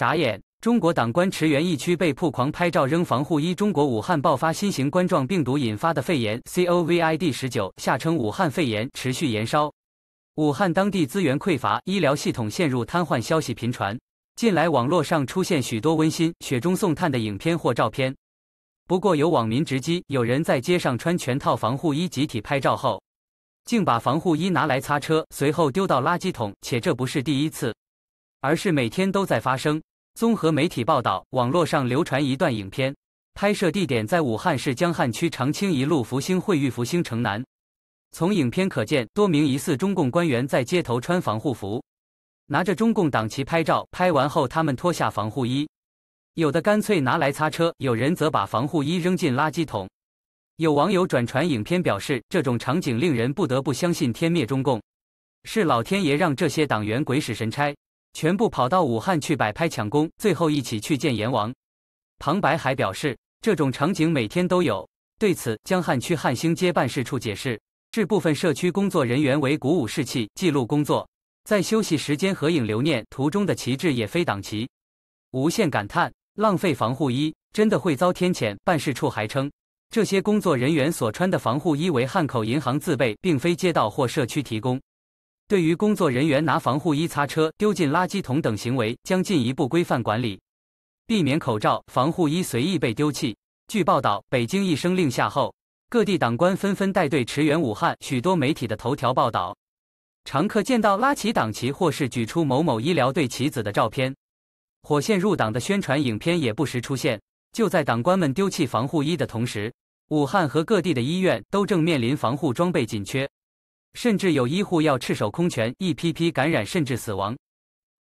眨眼，中国党官驰援疫区被曝狂拍照扔防护衣。中国武汉爆发新型冠状病毒引发的肺炎 （C O V I D 十九），下称武汉肺炎持续延烧。武汉当地资源匮乏，医疗系统陷入瘫痪，消息频传。近来网络上出现许多温馨、雪中送炭的影片或照片。不过有网民直击，有人在街上穿全套防护衣集体拍照后，竟把防护衣拿来擦车，随后丢到垃圾桶。且这不是第一次，而是每天都在发生。综合媒体报道，网络上流传一段影片，拍摄地点在武汉市江汉区长青一路福星汇誉福星城南。从影片可见，多名疑似中共官员在街头穿防护服，拿着中共党旗拍照。拍完后，他们脱下防护衣，有的干脆拿来擦车，有人则把防护衣扔进垃圾桶。有网友转传影片表示，这种场景令人不得不相信天灭中共，是老天爷让这些党员鬼使神差。全部跑到武汉去摆拍抢功，最后一起去见阎王。旁白还表示，这种场景每天都有。对此，江汉区汉兴街办事处解释，致部分社区工作人员为鼓舞士气、记录工作，在休息时间合影留念。图中的旗帜也非党旗。无限感叹，浪费防护衣，真的会遭天谴。办事处还称，这些工作人员所穿的防护衣为汉口银行自备，并非街道或社区提供。对于工作人员拿防护衣擦车、丢进垃圾桶等行为，将进一步规范管理，避免口罩、防护衣随意被丢弃。据报道，北京一声令下后，各地党官纷纷带队驰援武汉。许多媒体的头条报道，常可见到拉起党旗或是举出某某医疗队旗子的照片。火线入党的宣传影片也不时出现。就在党官们丢弃防护衣的同时，武汉和各地的医院都正面临防护装备紧缺。甚至有医护要赤手空拳，一批批感染，甚至死亡。